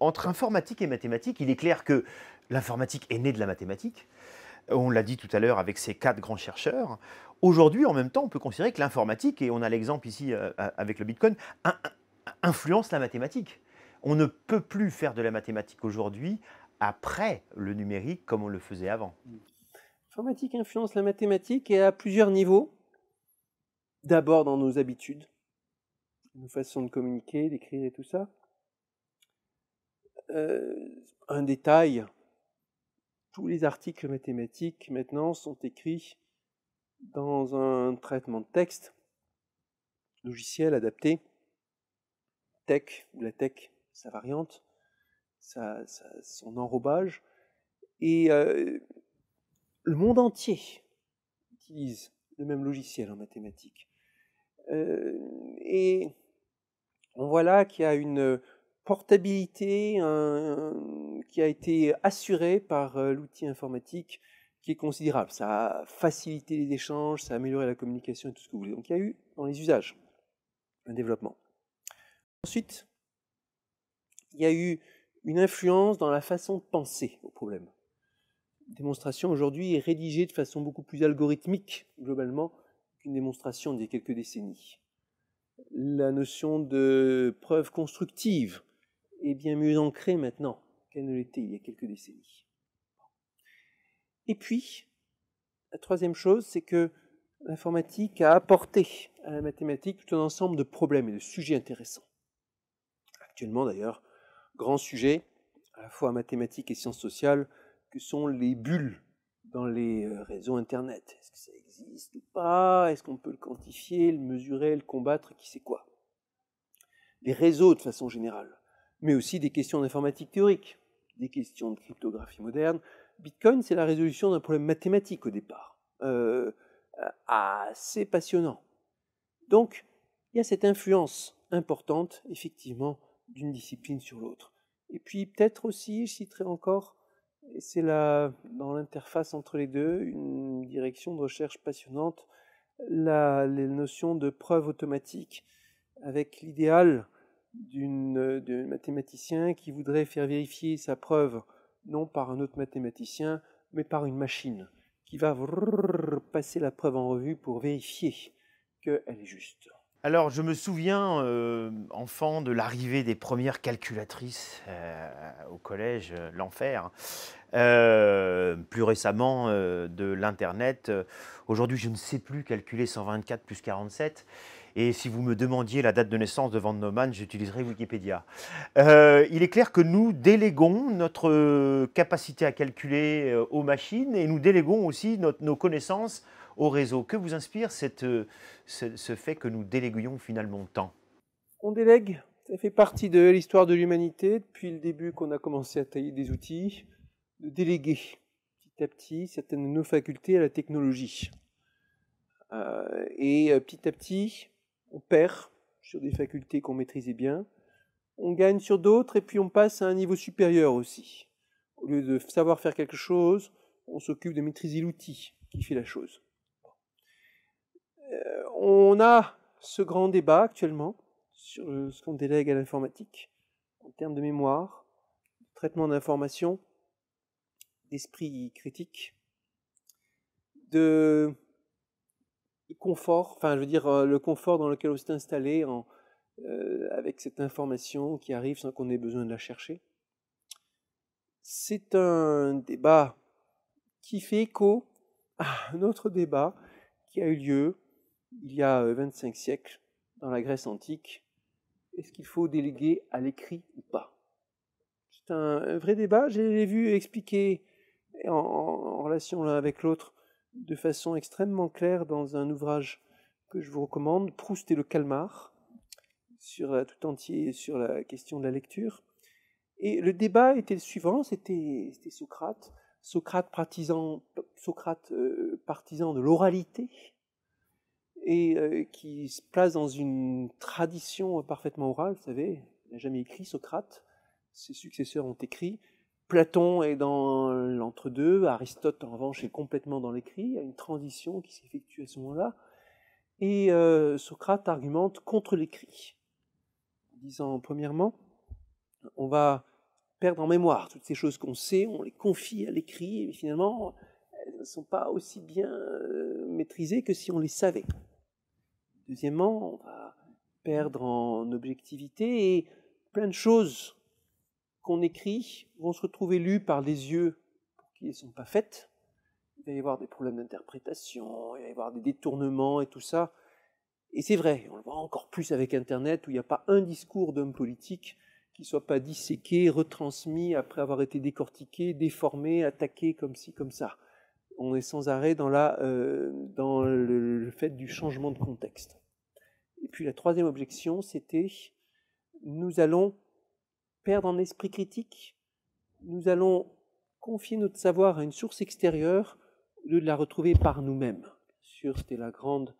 entre informatique et mathématiques, il est clair que l'informatique est née de la mathématique. On l'a dit tout à l'heure avec ces quatre grands chercheurs. Aujourd'hui, en même temps, on peut considérer que l'informatique, et on a l'exemple ici euh, euh, avec le Bitcoin, influence la mathématique. On ne peut plus faire de la mathématique aujourd'hui après le numérique comme on le faisait avant. L'informatique influence la mathématique et à plusieurs niveaux. D'abord dans nos habitudes, nos façons de communiquer, d'écrire et tout ça. Euh, un détail, tous les articles mathématiques maintenant sont écrits dans un traitement de texte, logiciel adapté, tech ou la tech, sa variante, son enrobage. Et euh, le monde entier utilise le même logiciel en mathématiques. Euh, et on voit là qu'il y a une portabilité euh, qui a été assurée par euh, l'outil informatique qui est considérable. Ça a facilité les échanges, ça a amélioré la communication et tout ce que vous voulez. Donc il y a eu dans les usages un développement. Ensuite, il y a eu une influence dans la façon de penser au problème. Une démonstration aujourd'hui est rédigée de façon beaucoup plus algorithmique, globalement, qu'une démonstration d'il y a quelques décennies. La notion de preuve constructive est bien mieux ancrée maintenant qu'elle ne l'était il y a quelques décennies. Et puis, la troisième chose, c'est que l'informatique a apporté à la mathématique tout un ensemble de problèmes et de sujets intéressants. Actuellement d'ailleurs, grand sujet, à la fois mathématiques et sciences sociales, que sont les bulles dans les euh, réseaux Internet. Est-ce que ça existe ou pas Est-ce qu'on peut le quantifier, le mesurer, le combattre Qui sait quoi Les réseaux de façon générale mais aussi des questions d'informatique théorique, des questions de cryptographie moderne. Bitcoin, c'est la résolution d'un problème mathématique au départ, euh, assez passionnant. Donc, il y a cette influence importante, effectivement, d'une discipline sur l'autre. Et puis, peut-être aussi, je citerai encore, c'est dans l'interface entre les deux, une direction de recherche passionnante, la, notion notions de preuve automatique, avec l'idéal d'un euh, mathématicien qui voudrait faire vérifier sa preuve non par un autre mathématicien, mais par une machine qui va passer la preuve en revue pour vérifier qu'elle est juste. Alors, je me souviens, euh, enfant, de l'arrivée des premières calculatrices euh, au collège, l'enfer. plus récemment, de l'Internet. Aujourd'hui, je ne sais plus calculer 124 plus 47. Et si vous me demandiez la date de naissance de Van Neumann, j'utiliserai Wikipédia. Euh, il est clair que nous déléguons notre euh, capacité à calculer euh, aux machines et nous déléguons aussi notre, nos connaissances au réseau. Que vous inspire cette, ce, fait que nous déléguions finalement temps On délègue. Ça fait partie de l'histoire de l'humanité depuis le début qu'on a commencé à tailler des outils, de déléguer petit à petit certaines de nos facultés à la technologie. et petit à petit, on perd sur des facultés qu'on maîtrisait bien, on gagne sur d'autres et puis on passe à un niveau supérieur aussi. Au lieu de savoir faire quelque chose, on s'occupe de maîtriser l'outil qui fait la chose. Euh, on a ce grand débat actuellement sur ce qu'on délègue à l'informatique en termes de mémoire, de traitement d'information, d'esprit critique, de confort, enfin je veux dire euh, le confort dans lequel on s'est installé euh, avec cette information qui arrive sans qu'on ait besoin de la chercher. C'est un débat qui fait écho à un autre débat qui a eu lieu il y a 25 euh, siècles dans la Grèce antique. Est-ce qu'il faut déléguer à l'écrit ou pas C'est un, vrai débat, je l'ai vu expliquer en relation l'un avec l'autre de façon extrêmement claire dans un ouvrage que je vous recommande, Proust et le calmar, sur tout entier sur la question de la lecture. Et le débat était le suivant, c'était Socrate, Socrate euh, partisan, de l'oralité, et euh, qui se place dans une tradition parfaitement orale, vous savez, il n'a jamais écrit Socrate, ses successeurs ont écrit, Platon est dans l'entre-deux, Aristote en revanche est complètement dans l'écrit, il y a une transition qui s'effectue à ce moment-là, et euh, Socrate argumente contre l'écrit, en disant premièrement, on va perdre en mémoire toutes ces choses qu'on sait, on les confie à l'écrit, et finalement, elles ne sont pas aussi bien euh, maîtrisées que si on les savait. Deuxièmement, on va perdre en objectivité et plein de choses qu'on écrit vont se retrouver lus par les yeux qui ne sont pas faites. Il va y avoir des problèmes d'interprétation, il va y avoir des détournements et tout ça. Et c'est vrai, on le voit encore plus avec Internet, où il n'y a pas un discours d'homme politique qui ne soit pas disséqué, retransmis après avoir été décortiqué, déformé, attaqué comme ci, comme ça. On est sans arrêt dans, la, euh, dans le, fait du changement de contexte. Et puis la troisième objection, c'était nous allons perdre en esprit critique, nous allons confier notre savoir à une source extérieure de la retrouver par nous-mêmes. Sûr, c'était la grande,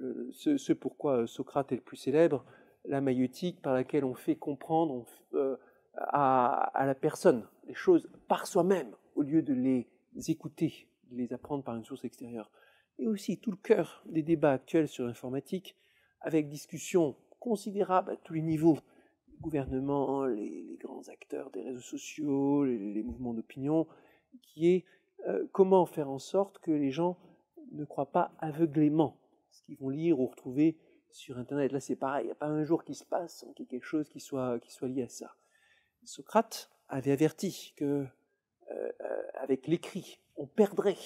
euh, ce, pourquoi euh, Socrate est le plus célèbre, la maïeutique par laquelle on fait comprendre euh, à, à, la personne les choses par soi-même au lieu de les écouter, de les apprendre par une source extérieure. Et aussi tout le cœur des débats actuels sur l'informatique, avec discussions considérables à tous les niveaux gouvernement, les, les, grands acteurs des réseaux sociaux, les, les mouvements d'opinion, qui est euh, comment faire en sorte que les gens ne croient pas aveuglément ce qu'ils vont lire ou retrouver sur Internet. Là, c'est pareil, il n'y a pas un jour qui se passe sans qu'il y ait quelque chose qui soit, qui soit lié à ça. Socrate avait averti que euh, euh avec l'écrit, on perdrait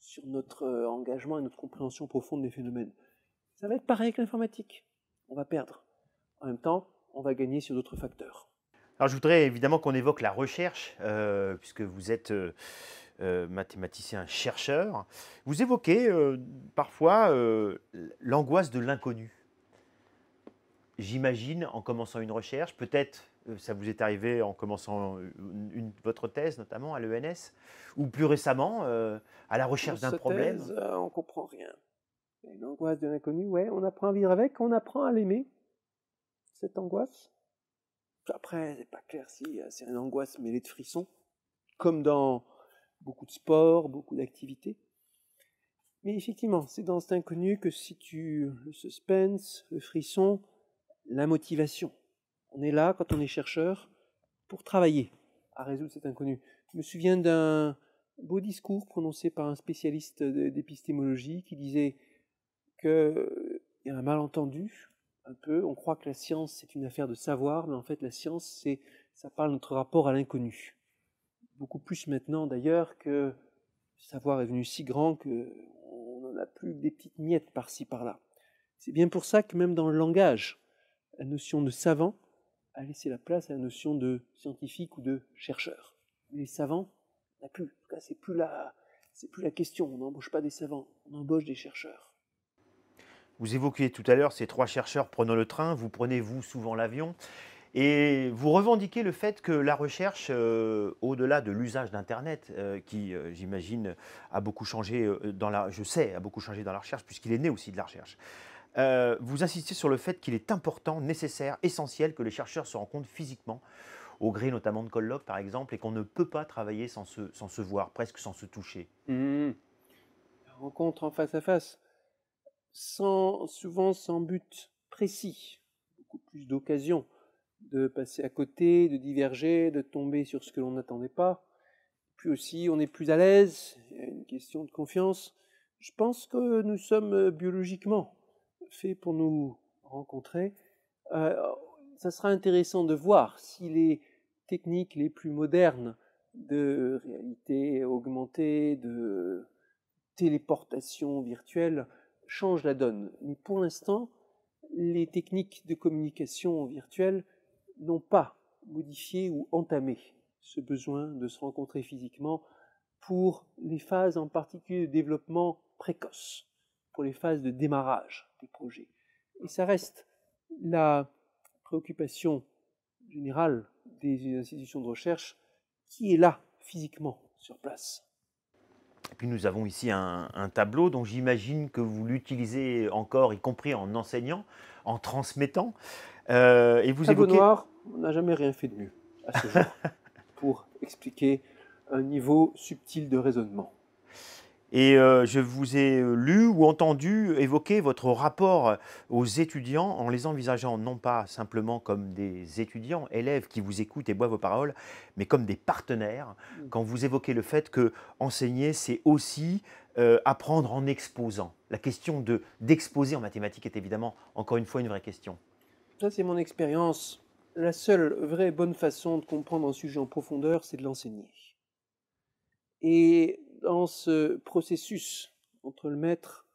sur notre euh, engagement et notre compréhension profonde des phénomènes. Ça va être pareil avec l'informatique. On va perdre. En même temps, on va gagner sur d'autres facteurs. Alors je voudrais évidemment qu'on évoque la recherche, euh, puisque vous êtes euh, euh, mathématicien chercheur. Vous évoquez parfois l'angoisse de l'inconnu. J'imagine en commençant une recherche, peut-être ça vous est arrivé en commençant une, votre thèse notamment à l'ENS, ou plus récemment à la recherche d'un problème. Thèse, on comprend rien. L'angoisse de l'inconnu, ouais, on apprend à vivre avec, on apprend à l'aimer cette angoisse. Après, c'est pas clair si euh, c'est une angoisse mêlée de frissons, comme dans beaucoup de sports, beaucoup d'activités. Mais effectivement, c'est dans cet inconnu que se situe le suspense, le frisson, la motivation. On est là, quand on est chercheur, pour travailler à résoudre cet inconnu. Je me souviens d'un beau discours prononcé par un spécialiste d'épistémologie qui disait qu'il y a un malentendu peu. On croit que la science, c'est une affaire de savoir, mais en fait, la science, c'est, ça parle de notre rapport à l'inconnu. Beaucoup plus maintenant, d'ailleurs, que le savoir est venu si grand qu'on n'en a plus des petites miettes par-ci, par-là. C'est bien pour ça que même dans le langage, la notion de savant a laissé la place à la notion de scientifique ou de chercheur. les savants, on n'a plus. c'est plus la, c'est plus la question. On n'embauche pas des savants, on embauche des chercheurs. Vous évoquiez tout à l'heure ces trois chercheurs prenant le train, vous prenez vous souvent l'avion, et vous revendiquez le fait que la recherche, euh, au-delà de l'usage d'Internet, euh, qui euh, j'imagine a beaucoup changé dans la, je sais, a beaucoup changé dans la recherche, puisqu'il est né aussi de la recherche. vous insistez sur le fait qu'il est important, nécessaire, essentiel que les chercheurs se rencontrent physiquement au gré notamment de colloques par exemple, et qu'on ne peut pas travailler sans se, voir, presque sans se toucher. Mmh. Rencontre en face à face souvent sans but précis, beaucoup plus d'occasions de passer à côté, de diverger, de tomber sur ce que l'on n'attendait pas. Puis aussi, on est plus à l'aise, il y a une question de confiance. Je pense que nous sommes euh, biologiquement faits pour nous rencontrer. Euh, ça sera intéressant de voir si les techniques les plus modernes de réalité augmentée, de téléportation virtuelle change la donne. Mais pour l'instant, les techniques de communication virtuelle n'ont pas modifié ou entamé ce besoin de se rencontrer physiquement pour les phases en particulier de développement précoce, pour les phases de démarrage des projets. Et ça reste la préoccupation générale des institutions de recherche qui est là physiquement sur place. Puis nous avons ici un, tableau dont j'imagine que vous l'utilisez encore, y compris en enseignant, en transmettant. Euh, et vous tableau noir, on n'a jamais rien fait de mieux à ce jour pour expliquer un niveau subtil de raisonnement. Et euh, je vous ai euh, lu ou entendu évoquer votre rapport euh, aux étudiants en les envisageant non pas simplement comme des étudiants, élèves qui vous écoutent et boivent vos paroles, mais comme des partenaires, mm. quand vous évoquez le fait que enseigner, c'est aussi apprendre en exposant. La question d'exposer en mathématiques est évidemment, encore une fois, une vraie question. Ça, c'est mon expérience. La seule vraie bonne façon de comprendre un sujet en profondeur, c'est de l'enseigner. Et dans ce processus entre le maître,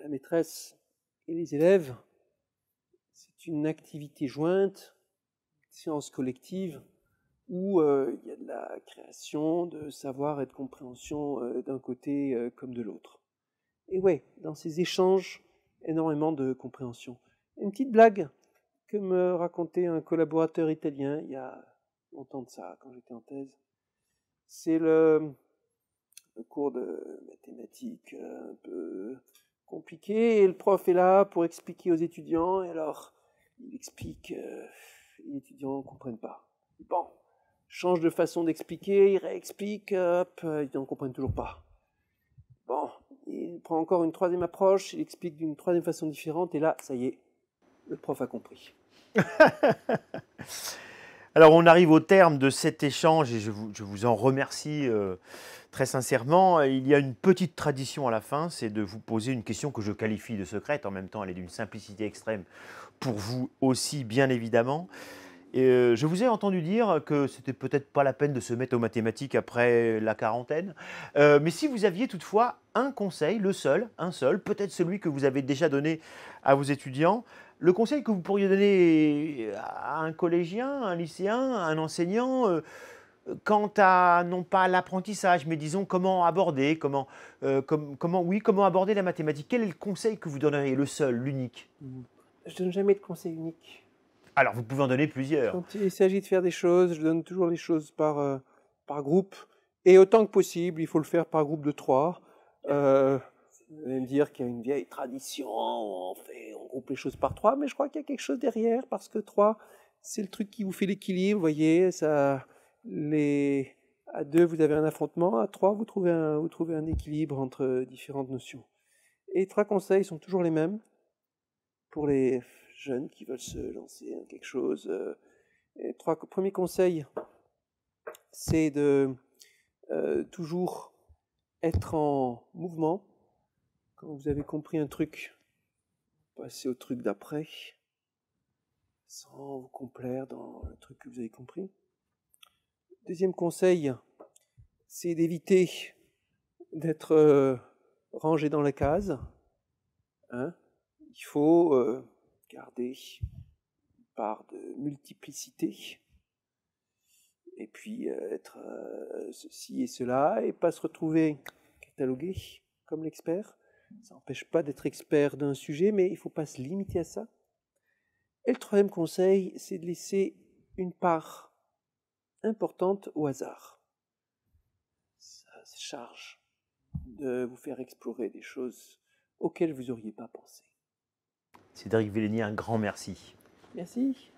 la maîtresse et les élèves, c'est une activité jointe, une séance collective, où euh, il y a de la création de savoir et de compréhension euh, d'un côté euh, comme de l'autre. Et ouais, dans ces échanges, énormément de compréhension. Une petite blague que me racontait un collaborateur italien il y a longtemps de ça, quand j'étais en thèse. C'est le, cours de mathématiques euh, un peu compliqué et le prof est là pour expliquer aux étudiants et alors il explique euh, les étudiants ne comprennent pas bon change de façon d'expliquer il réexplique hop ils n'en comprennent toujours pas bon il prend encore une troisième approche il explique d'une troisième façon différente et là ça y est le prof a compris alors on arrive au terme de cet échange et je vous, en remercie euh, Très sincèrement, il y a une petite tradition à la fin, c'est de vous poser une question que je qualifie de secrète, en même temps elle est d'une simplicité extrême pour vous aussi bien évidemment. Et euh, je vous ai entendu dire que c'était peut-être pas la peine de se mettre aux mathématiques après la quarantaine, euh, mais si vous aviez toutefois un conseil, le seul, un seul, peut-être celui que vous avez déjà donné à vos étudiants, le conseil que vous pourriez donner à un collégien, un lycéen, un enseignant, euh, quant à non pas l'apprentissage, mais disons comment aborder, comment, euh, comment, oui, comment aborder la mathématique. Quel est le conseil que vous donneriez, le seul, l'unique Je donne jamais de conseil unique. Alors vous pouvez en donner plusieurs. Quand il s'agit de faire des choses, je donne toujours les choses par, euh, par groupe. Et autant que possible, il faut le faire par groupe de trois. Euh, vous allez me dire qu'il y a une vieille tradition, on, fait, on groupe les choses par trois, mais je crois qu'il y a quelque chose derrière, parce que trois, c'est le truc qui vous fait l'équilibre, vous voyez, ça, les, à deux, vous avez un affrontement. À trois, vous trouvez un, vous trouvez un équilibre entre différentes notions. Et trois conseils sont toujours les mêmes pour les jeunes qui veulent se lancer dans quelque chose. Euh, et trois premiers conseil c'est de euh, toujours être en mouvement. Quand vous avez compris un truc, passez au truc d'après, sans vous complaire dans le truc que vous avez compris. Deuxième conseil, c'est d'éviter d'être euh, rangé dans la case. Hein. Il faut euh, garder une part de multiplicité et puis euh, être ceci et cela et pas se retrouver catalogué comme l'expert. Ça n'empêche pas d'être expert d'un sujet, mais il ne faut pas se limiter à ça. Et le troisième conseil, c'est de laisser une part importante au hasard. Ça se charge de vous faire explorer des choses auxquelles vous n'auriez pas pensé. Cédric Villeni, un grand merci. Merci.